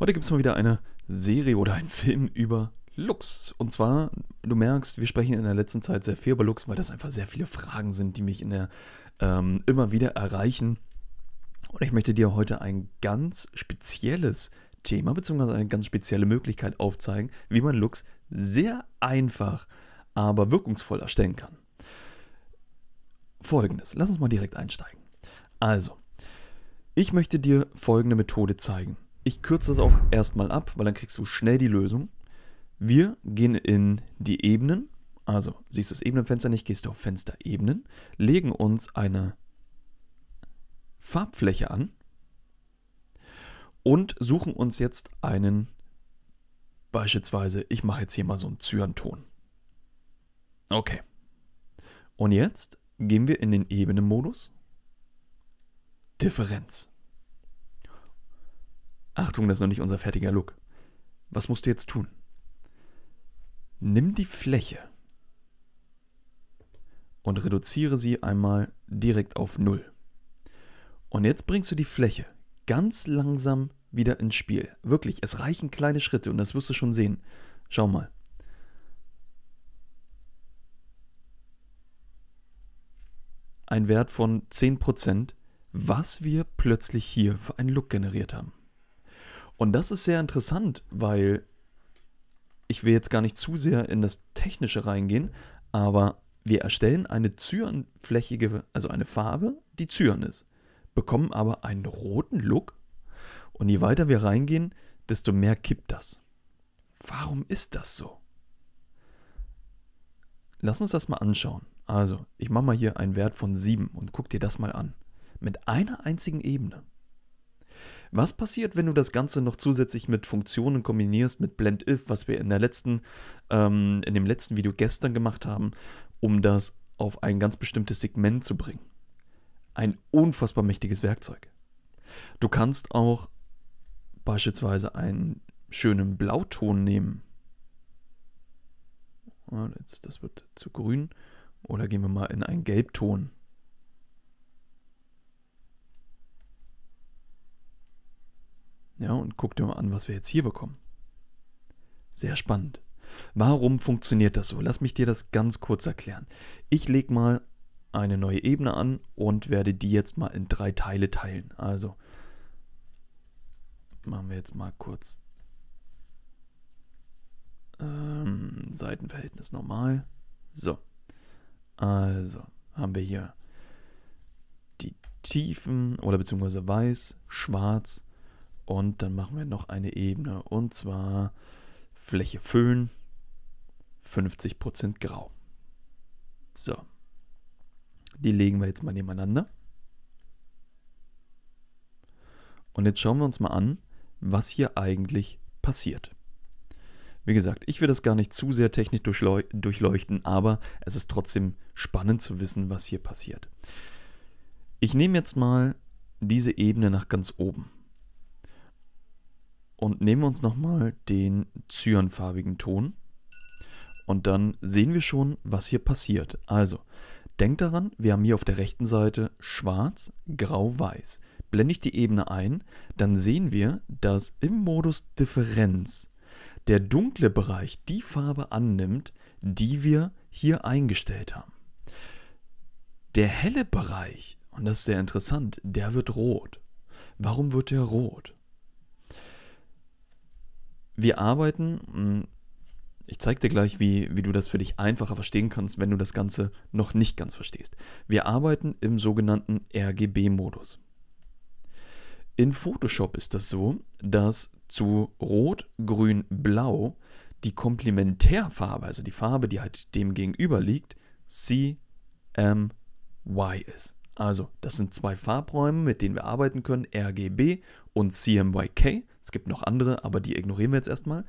Heute gibt es mal wieder eine Serie oder einen Film über Lux. Und zwar, du merkst, wir sprechen in der letzten Zeit sehr viel über Lux, weil das einfach sehr viele Fragen sind, die mich in der ähm, immer wieder erreichen. Und ich möchte dir heute ein ganz spezielles Thema bzw. eine ganz spezielle Möglichkeit aufzeigen, wie man Lux sehr einfach, aber wirkungsvoll erstellen kann. Folgendes, lass uns mal direkt einsteigen. Also, ich möchte dir folgende Methode zeigen ich kürze das auch erstmal ab, weil dann kriegst du schnell die Lösung. Wir gehen in die Ebenen, also siehst du das Ebenenfenster nicht, gehst du auf Fenster Ebenen, legen uns eine Farbfläche an und suchen uns jetzt einen, beispielsweise, ich mache jetzt hier mal so einen Zyanton. Okay. Und jetzt gehen wir in den Ebenenmodus. Differenz. Achtung, das ist noch nicht unser fertiger Look. Was musst du jetzt tun? Nimm die Fläche und reduziere sie einmal direkt auf 0. Und jetzt bringst du die Fläche ganz langsam wieder ins Spiel. Wirklich, es reichen kleine Schritte und das wirst du schon sehen. Schau mal. Ein Wert von 10%, was wir plötzlich hier für einen Look generiert haben. Und das ist sehr interessant, weil ich will jetzt gar nicht zu sehr in das Technische reingehen, aber wir erstellen eine zyanflächige, also eine Farbe, die zyan ist, bekommen aber einen roten Look und je weiter wir reingehen, desto mehr kippt das. Warum ist das so? Lass uns das mal anschauen. Also, ich mache mal hier einen Wert von 7 und guck dir das mal an. Mit einer einzigen Ebene. Was passiert, wenn du das Ganze noch zusätzlich mit Funktionen kombinierst, mit BlendIf, was wir in, der letzten, ähm, in dem letzten Video gestern gemacht haben, um das auf ein ganz bestimmtes Segment zu bringen? Ein unfassbar mächtiges Werkzeug. Du kannst auch beispielsweise einen schönen Blauton nehmen. das wird zu grün. Oder gehen wir mal in einen Gelbton. Ja, und guck dir mal an, was wir jetzt hier bekommen. Sehr spannend. Warum funktioniert das so? Lass mich dir das ganz kurz erklären. Ich lege mal eine neue Ebene an und werde die jetzt mal in drei Teile teilen. Also machen wir jetzt mal kurz ähm, Seitenverhältnis normal. So, also haben wir hier die Tiefen oder beziehungsweise weiß, schwarz, und dann machen wir noch eine Ebene und zwar Fläche füllen, 50% grau. So, die legen wir jetzt mal nebeneinander. Und jetzt schauen wir uns mal an, was hier eigentlich passiert. Wie gesagt, ich will das gar nicht zu sehr technisch durchleuchten, aber es ist trotzdem spannend zu wissen, was hier passiert. Ich nehme jetzt mal diese Ebene nach ganz oben und nehmen uns nochmal den zyanfarbigen Ton. Und dann sehen wir schon, was hier passiert. Also, denkt daran, wir haben hier auf der rechten Seite schwarz, grau, weiß. Blende ich die Ebene ein, dann sehen wir, dass im Modus Differenz der dunkle Bereich die Farbe annimmt, die wir hier eingestellt haben. Der helle Bereich, und das ist sehr interessant, der wird rot. Warum wird der rot? wir arbeiten. Hm, ich zeige dir gleich, wie, wie du das für dich einfacher verstehen kannst, wenn du das Ganze noch nicht ganz verstehst. Wir arbeiten im sogenannten RGB-Modus. In Photoshop ist das so, dass zu Rot, Grün, Blau die Komplementärfarbe, also die Farbe, die halt dem gegenüber liegt, CMY ist. Also, das sind zwei Farbräume, mit denen wir arbeiten können, RGB und CMYK. Es gibt noch andere, aber die ignorieren wir jetzt erstmal.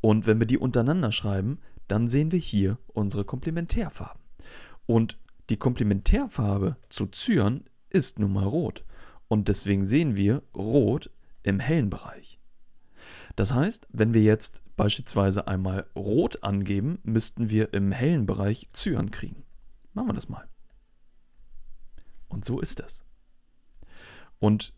Und wenn wir die untereinander schreiben, dann sehen wir hier unsere Komplementärfarben. Und die Komplementärfarbe zu Zyan ist nun mal rot. Und deswegen sehen wir rot im hellen Bereich. Das heißt, wenn wir jetzt beispielsweise einmal rot angeben, müssten wir im hellen Bereich Zyan kriegen. Machen wir das mal. Und so ist das. Und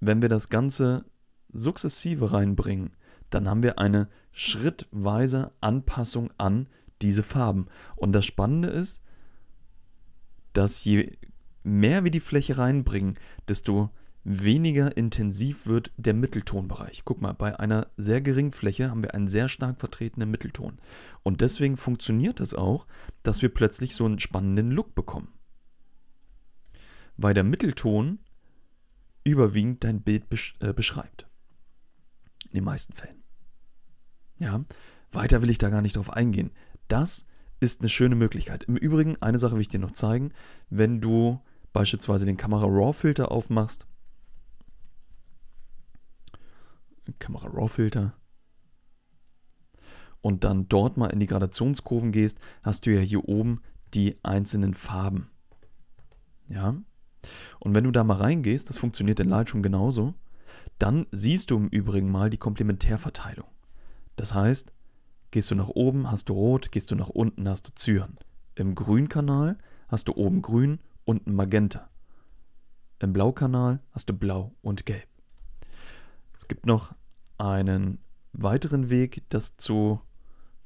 wenn wir das Ganze sukzessive reinbringen, dann haben wir eine schrittweise Anpassung an diese Farben. Und das Spannende ist, dass je mehr wir die Fläche reinbringen, desto weniger intensiv wird der Mitteltonbereich. Guck mal, bei einer sehr geringen Fläche haben wir einen sehr stark vertretenen Mittelton. Und deswegen funktioniert es das auch, dass wir plötzlich so einen spannenden Look bekommen. Weil der Mittelton überwiegend dein Bild besch äh, beschreibt in den meisten Fällen. Ja, weiter will ich da gar nicht drauf eingehen. Das ist eine schöne Möglichkeit. Im Übrigen, eine Sache will ich dir noch zeigen, wenn du beispielsweise den Kamera Raw Filter aufmachst. Kamera Raw Filter. Und dann dort mal in die Gradationskurven gehst, hast du ja hier oben die einzelnen Farben. Ja, und wenn du da mal reingehst, das funktioniert in Lightroom genauso, dann siehst du im Übrigen mal die Komplementärverteilung. Das heißt, gehst du nach oben, hast du Rot, gehst du nach unten, hast du Zyan. Im Grünkanal hast du oben Grün, unten Magenta. Im Blaukanal hast du Blau und Gelb. Es gibt noch einen weiteren Weg, das zu,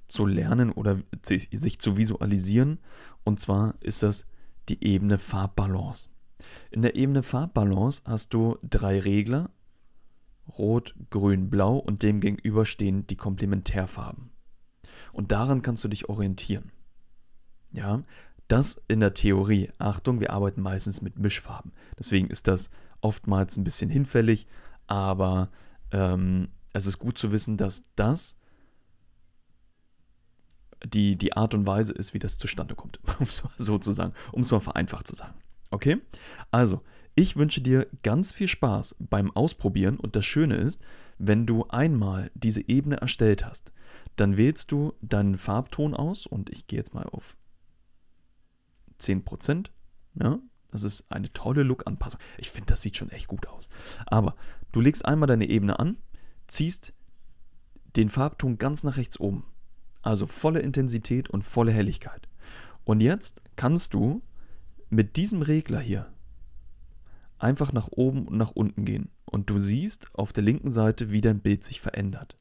zu lernen oder sich zu visualisieren. Und zwar ist das die Ebene Farbbalance. In der Ebene Farbbalance hast du drei Regler Rot, Grün, Blau und dem stehen die Komplementärfarben. Und daran kannst du dich orientieren. Ja, das in der Theorie. Achtung, wir arbeiten meistens mit Mischfarben. Deswegen ist das oftmals ein bisschen hinfällig, aber ähm, es ist gut zu wissen, dass das die, die Art und Weise ist, wie das zustande kommt. um es mal vereinfacht zu sagen. Okay? Also, ich wünsche dir ganz viel Spaß beim Ausprobieren und das Schöne ist, wenn du einmal diese Ebene erstellt hast, dann wählst du deinen Farbton aus und ich gehe jetzt mal auf 10%. Ja, das ist eine tolle Look-Anpassung. Ich finde, das sieht schon echt gut aus. Aber du legst einmal deine Ebene an, ziehst den Farbton ganz nach rechts oben. Also volle Intensität und volle Helligkeit. Und jetzt kannst du mit diesem Regler hier einfach nach oben und nach unten gehen und du siehst auf der linken Seite, wie dein Bild sich verändert.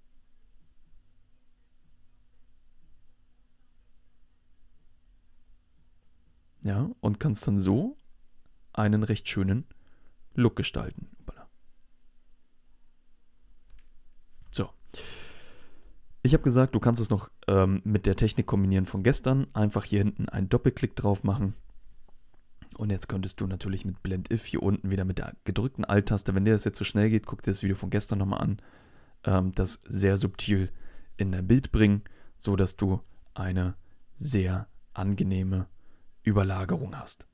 Ja, und kannst dann so einen recht schönen Look gestalten. So. Ich habe gesagt, du kannst es noch ähm, mit der Technik kombinieren von gestern. Einfach hier hinten einen Doppelklick drauf machen und jetzt könntest du natürlich mit Blend If hier unten wieder mit der gedrückten Alt-Taste, wenn dir das jetzt zu so schnell geht, guck dir das Video von gestern nochmal an, ähm, das sehr subtil in dein Bild bringen, sodass du eine sehr angenehme Überlagerung hast.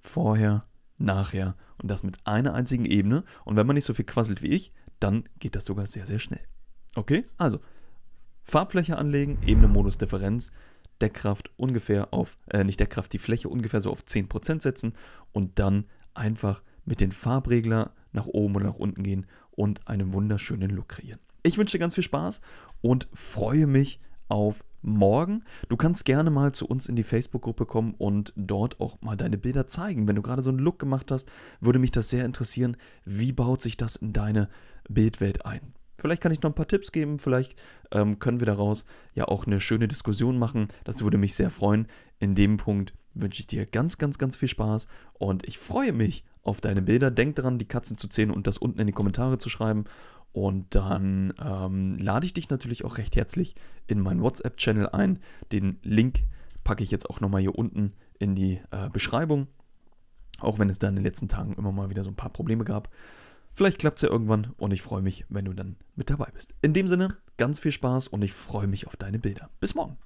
Vorher, nachher und das mit einer einzigen Ebene. Und wenn man nicht so viel quasselt wie ich, dann geht das sogar sehr, sehr schnell. Okay, also Farbfläche anlegen, Ebene, Modus, Differenz. Deckkraft ungefähr auf, äh, nicht Deckkraft, die Fläche ungefähr so auf 10% setzen und dann einfach mit den Farbregler nach oben oder nach unten gehen und einen wunderschönen Look kreieren. Ich wünsche dir ganz viel Spaß und freue mich auf morgen. Du kannst gerne mal zu uns in die Facebook-Gruppe kommen und dort auch mal deine Bilder zeigen. Wenn du gerade so einen Look gemacht hast, würde mich das sehr interessieren. Wie baut sich das in deine Bildwelt ein? Vielleicht kann ich noch ein paar Tipps geben, vielleicht ähm, können wir daraus ja auch eine schöne Diskussion machen. Das würde mich sehr freuen. In dem Punkt wünsche ich dir ganz, ganz, ganz viel Spaß und ich freue mich auf deine Bilder. Denk daran, die Katzen zu zählen und das unten in die Kommentare zu schreiben. Und dann ähm, lade ich dich natürlich auch recht herzlich in meinen WhatsApp-Channel ein. Den Link packe ich jetzt auch nochmal hier unten in die äh, Beschreibung. Auch wenn es da in den letzten Tagen immer mal wieder so ein paar Probleme gab. Vielleicht klappt es ja irgendwann und ich freue mich, wenn du dann mit dabei bist. In dem Sinne, ganz viel Spaß und ich freue mich auf deine Bilder. Bis morgen.